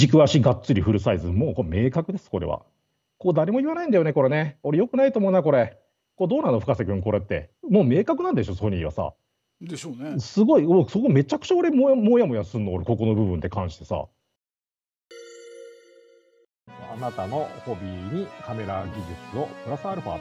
軸足がっつりフルサイズ、もうこれ明確です、これは。こう誰も言わないんだよね、これね。俺、よくないと思うな、これ。こうどうなの、深瀬君、これって。もう明確なんでしょ、ソニーはさ。でしょうね。すごい、そこめちゃくちゃ俺もや、もやもやすんの、俺、ここの部分って関してさ。あなたのホビーにカメラ技術をプラスアルファ。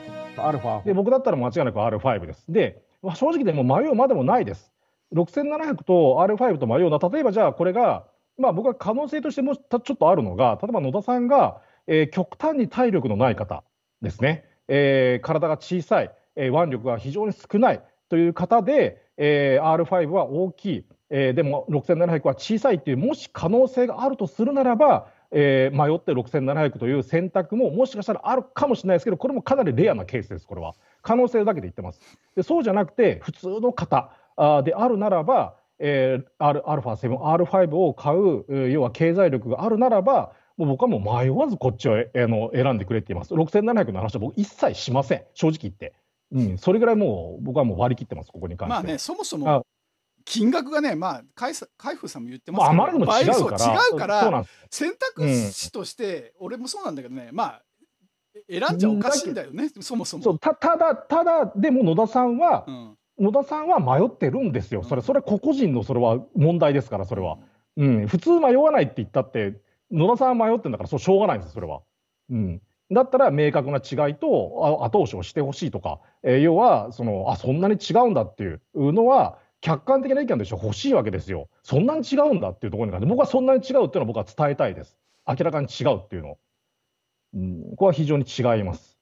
アルファ。で、僕だったら間違いなく R5 です。で、正直でも迷うまでもないです。6700と R5 と迷うな。例えばじゃあこれがまあ、僕は可能性としてもちょっとあるのが、例えば野田さんが、えー、極端に体力のない方ですね、えー、体が小さい、えー、腕力が非常に少ないという方で、えー、R5 は大きい、えー、でも6700は小さいという、もし可能性があるとするならば、えー、迷って6700という選択ももしかしたらあるかもしれないですけど、これもかなりレアなケースです、これは。可能性だけで言ってます。でそうじゃなくて、普通の方あであるならば、えー、α7R5 を買う、要は経済力があるならば、もう僕はもう迷わずこっちをえの選んでくれって言います。6700の話は僕一切しません、正直言って。うん、それぐらいもう僕はもう割り切ってます、ここに関してまあね、そもそも金額がね、まあ、海海部さんも言ってますけど、あまりにも違うから、から選択肢として、俺もそうなんだけどね、まあ、選んじゃおかしいんだよね、そもそも。たただ、ただ、でも野田さんは、うん、野田さんは迷ってるんですよ、それ、それ個々人のそれは問題ですから、それは。うん、普通迷わないって言ったって、野田さんは迷ってるんだから、そうしょうがないんです、それは。うん、だったら明確な違いと後押しをしてほしいとか、えー、要はそのあ、そんなに違うんだっていうのは、客観的な意見でして欲しいわけですよ。そんなに違うんだっていうところに関して、僕はそんなに違うっていうのは僕は伝えたいです。明らかに違うっていうの。うん、ここは非常に違います。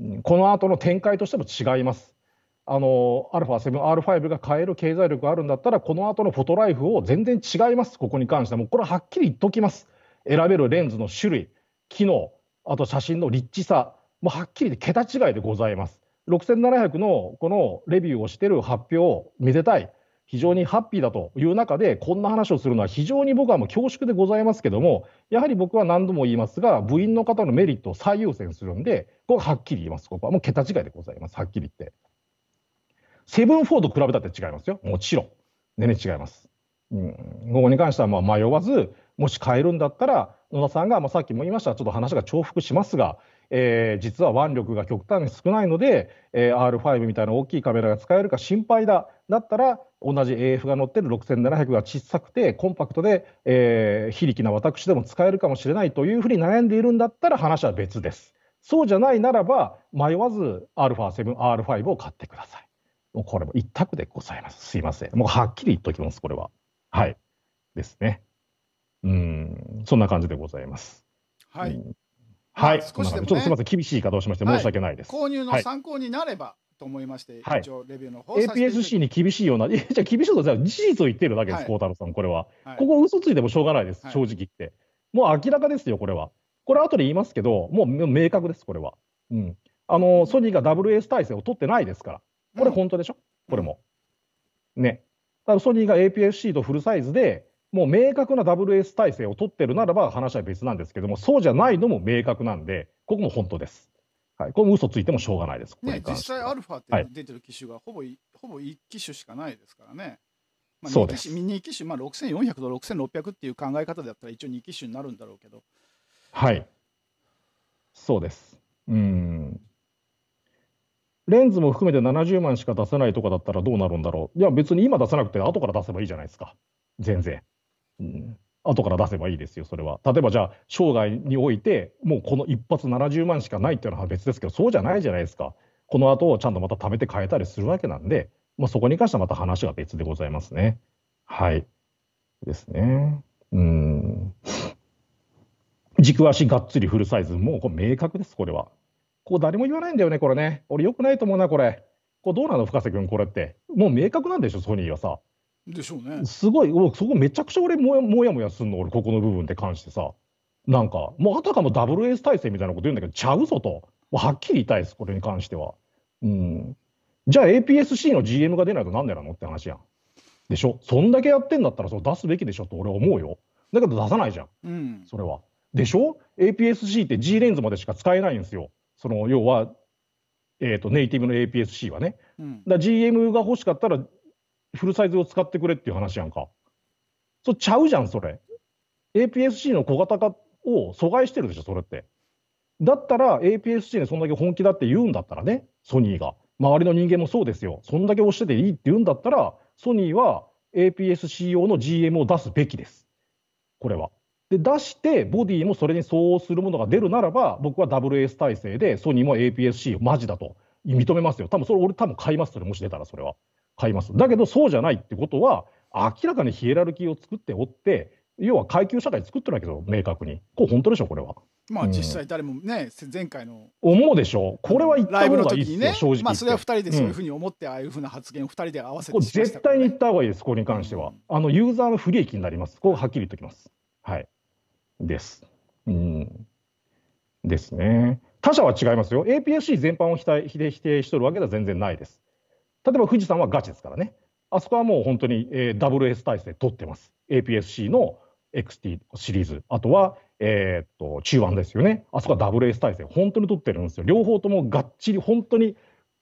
うん、この後の展開としても違います。あの、α7R5 が買える経済力があるんだったら、この後のフォトライフを全然違います、ここに関しては。もうこれははっきり言っておきます。選べるレンズの種類、機能、あと写真の立地さ、もうはっきりで桁違いでございます。6700のこのレビューをしてる発表をめでたい、非常にハッピーだという中で、こんな話をするのは非常に僕はもう恐縮でございますけども、やはり僕は何度も言いますが、部員の方のメリットを最優先するんで、これははっきり言います、ここはもう桁違いでございます、はっきり言って。セブンフォーと比べたって違いますよ。もちろん。全然違います。うん、ここに関してはまあ迷わず、もし変えるんだったら、野田さんが、まあ、さっきも言いました、ちょっと話が重複しますが、えー、実は腕力が極端に少ないので、えー、R5 みたいな大きいカメラが使えるか心配だ、だったら、同じ AF が乗ってる6700が小さくて、コンパクトで、えー、非力な私でも使えるかもしれないというふうに悩んでいるんだったら、話は別です。そうじゃないならば、迷わず α7、R5 を買ってください。もうこれも一択でございます。すいません。もうはっきり言っときます、これは。はい。ですね。うん、そんな感じでございます。はい。うんはい、ね、ちょっとすみません、厳しい言い方をしまして、申し訳ないです、はい。購入の参考になればと思いまして、はい、一応、レビューの方 APS-C に厳しいような、じゃあ、厳しいと、じゃ事実を言ってるだけです、孝、はい、太郎さん、これは。はい、ここ、嘘ついてもしょうがないです、正直言って。もう明らかですよ、これは。これ、後で言いますけど、もう明確です、これは。うん、あのソニーが WS 体制を取ってないですから、これ本当でしょ、うん、これも。ね。だからソニーが APS-C とフルサイズで、もう明確な WS 体制を取ってるならば話は別なんですけども、そうじゃないのも明確なんで、ここも本当です。はい、これも嘘ついてもしょうがないです。ね、実際、アルファって出てる機種がほぼ,、はい、ほぼ1機種しかないですからね。まあ、そうですミニ機種、まあ、6400と6600っていう考え方だったら、一応2機種になるんだろうけど。はい、そうです。うんレンズも含めて70万しか出せないとかだったらどうなるんだろう。いや、別に今出さなくて、後から出せばいいじゃないですか、全然。うん、後から出せばいいですよ、それは。例えばじゃあ、生涯において、もうこの一発70万しかないっていうのは別ですけど、そうじゃないじゃないですか。この後をちゃんとまた貯めて変えたりするわけなんで、まあ、そこに関してはまた話が別でございますね。はい。ですね。うん。軸足がっつりフルサイズ、もうこれ明確です、これは。こう誰も言わないんだよね、これね。俺、よくないと思うな、これ。これどうなの、深瀬君、これって。もう明確なんでしょ、ソニーはさ。でしょうね。すごい、そこめちゃくちゃ俺もや、もやもやすんの、俺、ここの部分って関してさ。なんか、もうあたかもダブルエース体制みたいなこと言うんだけど、ちゃうぞと。はっきり言いたいです、これに関しては。うん。じゃあ APS-C の GM が出ないとなんでなのって話やん。でしょそんだけやってんだったらそう出すべきでしょと俺は思うよ。だけど出さないじゃん。うん、それは。でしょ ?APS-C って G レンズまでしか使えないんですよ。その要は、えーと、ネイティブの APS-C はね、うん、だ GM が欲しかったらフルサイズを使ってくれっていう話やんかそちゃうじゃんそれ APS-C の小型化を阻害してるでしょそれってだったら APS-C でそんだけ本気だって言うんだったらねソニーが周りの人間もそうですよそんだけ押してていいって言うんだったらソニーは APS-C 用の GM を出すべきですこれはで出して、ボディもそれに相応するものが出るならば、僕はダブルエース体制で、ソニーも APS-C、マジだと認めますよ、多分それ、俺、多分買います、それ、もし出たら、それは。買います。だけど、そうじゃないってことは、明らかにヒエラルキーを作っておって、要は階級社会作ってるわけですよ、明確に。これ、本当でしょ、これは。まあ、実際、誰もね、うん、前回の。思うでしょ、これは言った方がいいですよ、ね、正直。まあ、それは2人でそういうふうに思って、ああいうふうな発言を2人で合わせて、ね、絶対に言った方がいいです、これに関しては。あのユーザーの不利益になります、こうはっきり言っておきます。はいです。うん、ですね。他社は違いますよ。a p s c 全般を否定否定しとるわけでは全然ないです。例えば富士山はガチですからね。あそこはもう本当に、えー、WS 体制取ってます。a p s c の XT シリーズ、あとは、えー、っと中1ですよね。あそこはダブ WS 体制、本当に取ってるんですよ。両方ともがっちり、本当に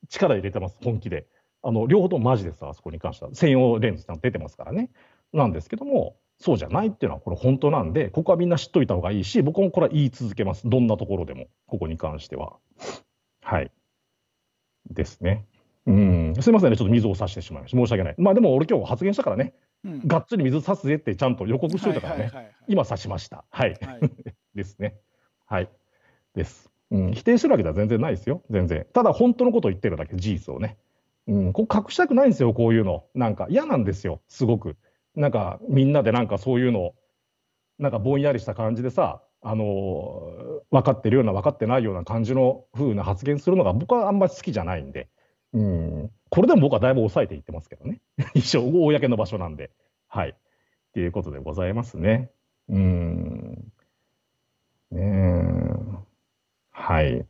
力入れてます、本気で。あの両方ともマジです、あそこに関しては。専用レンズちゃんと出てますからね。なんですけども、そうじゃないっていうのはこれ本当なんで、ここはみんな知っといた方がいいし、僕もこれは言い続けます。どんなところでも、ここに関しては。はい。ですね。うん、すみませんね、ちょっと水を差してしまいました。申し訳ない。まあでも俺今日発言したからね、うん、がっつり水差すぜってちゃんと予告しといたからね、今差しました。はい。はい、ですね。はい。です。うん、否定してるわけでは全然ないですよ、全然。ただ本当のことを言ってるだけ、事実をね。うん、こう隠したくないんですよ、こういうの。なんか嫌なんですよ、すごく。なんかみんなでなんかそういうのなんかぼんやりした感じでさあの分かってるような分かってないような感じの風な発言するのが僕はあんまり好きじゃないんで、うん、これでも僕はだいぶ抑えていってますけどね 一応公の場所なんではいっていうことでございますねうんねはい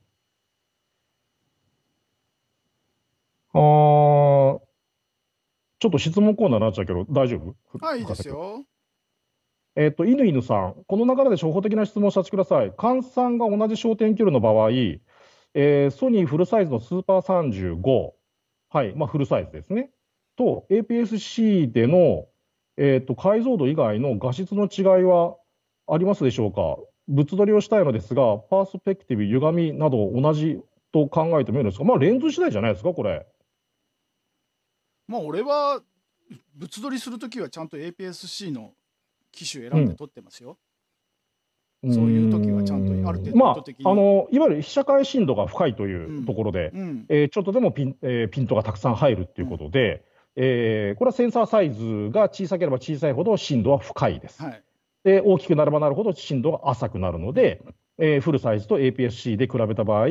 ちょっと質問コーナーになっちゃうけど、大丈夫はい、いいですよ。えっ、ー、と、犬犬さん、この流れで初歩的な質問をさせてください。換算が同じ焦点距離の場合、えー、ソニーフルサイズのスーパー35、はい、まあ、フルサイズですね、と APS-C での、えっ、ー、と解像度以外の画質の違いはありますでしょうか物撮りをしたいのですが、パースペクティブ、歪みなど同じと考えてもいいんですが、まあ、レンズ次第じゃないですか、これ。まあ俺は物撮りする時はちゃんと APS-C の機種選んで撮ってますよ。うん、そういう時はちゃんとある程度まあ、あのいわゆる被写界深度が深いというところで、うんうん、えー、ちょっとでもピン,、えー、ピントがたくさん入るっていうことで、うん、えー、これはセンサーサイズが小さければ小さいほど深度は深いです。はい、で大きくなればなるほど深度が浅くなるので、えー、フルサイズと APS-C で比べた場合、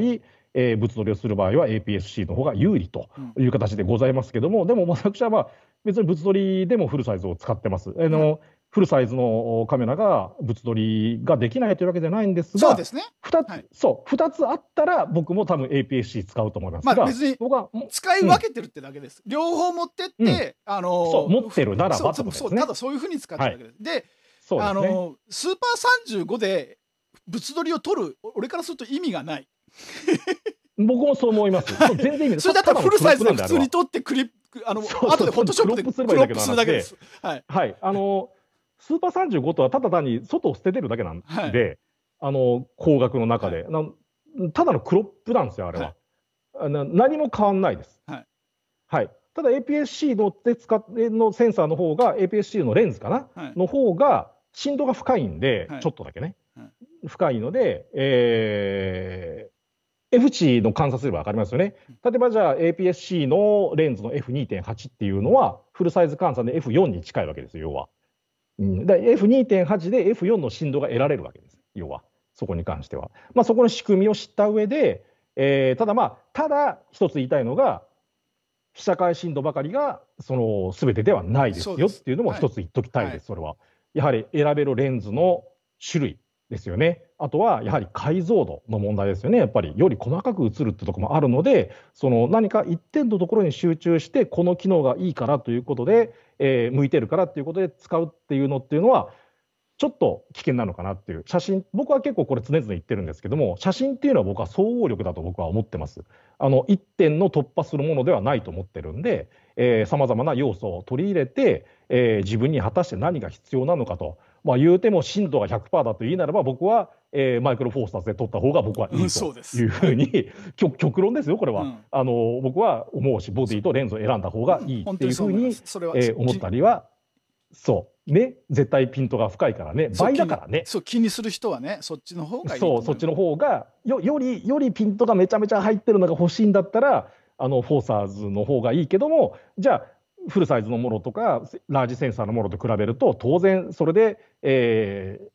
えー、物撮りをする場合は APS-C の方が有利という形でございますけども、うん、でも私はまあ別に物撮りでもフルサイズを使ってます。あ、うん、の、フルサイズのカメラが物撮りができないというわけじゃないんですが、そうですね。二つ、はい、そう、二つあったら僕も多分 APS-C 使うと思いますが、まあ別に僕は使い分けてるってだけです。うん、両方持ってって、うん、あのー、そう持ってるならばってことですね。ただそういうふうに使ってるだけです。はい、で、そうですね、あのー、スーパー35で物撮りを撮る、俺からすると意味がない。僕もそう思います。全然意味それだったらフルサイズで普通に撮ってクリップ、あの、あとでフォトショップでクロップするだけです。はい。はい。あの、スーパー35とはただ単に外を捨ててるだけなんで、あの、光学の中で、ただのクロップなんですよ、あれは。何も変わんないです。はい。ただ APS-C ので使っのセンサーの方が、APS-C のレンズかな、の方が振動が深いんで、ちょっとだけね。深いので、えー、F 値の観察すれば分かりますよね。例えばじゃあ APS-C のレンズの F2.8 っていうのは、フルサイズ換算で F4 に近いわけですよ、要は。うん、F2.8 で F4 の振動が得られるわけです、要は。そこに関しては。まあ、そこの仕組みを知った上で、えー、ただまあ、ただ一つ言いたいのが、被写界振動ばかりがその全てではないですよっていうのも一つ言っときたいです、それは。やはり選べるレンズの種類、ですよね。あとはやはり解像度の問題ですよね、やっぱりより細かく映るってとこもあるので、その何か一点のところに集中して、この機能がいいからということで、えー、向いてるからっていうことで使うっていうのっていうのは、ちょっと危険なのかなっていう、写真、僕は結構これ、常々言ってるんですけども、写真っていうのは僕は総合力だと僕は思ってます。あの一点の突破するものではないと思ってるんで、さまざまな要素を取り入れて、えー、自分に果たして何が必要なのかと。まあ、言うても震度が100%だと言いならば僕は、えー、マイクロフォーサスで取った方が僕はいいというふうに、うん、極論ですよこれは、うん、あの僕は思うしボディとレンズを選んだ方がいいっていうふうに、え思ったりはそうね絶対ピントが深いからね倍だからねそう気にする人はねそっちの方がいいそうそっちの方がよよりよりピントがめちゃめちゃ入ってるのが欲しいんだったらあのフォーサーズの方がいいけどもじゃあフルサイズのものとかラージセンサーのものと比べると当然それで、えー、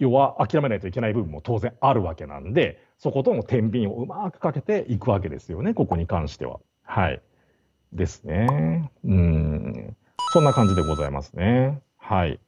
要は諦めないといけない部分も当然あるわけなんでそことの天秤をうまくかけていくわけですよねここに関しては。はいですね。うんそんな感じでございますね。はい。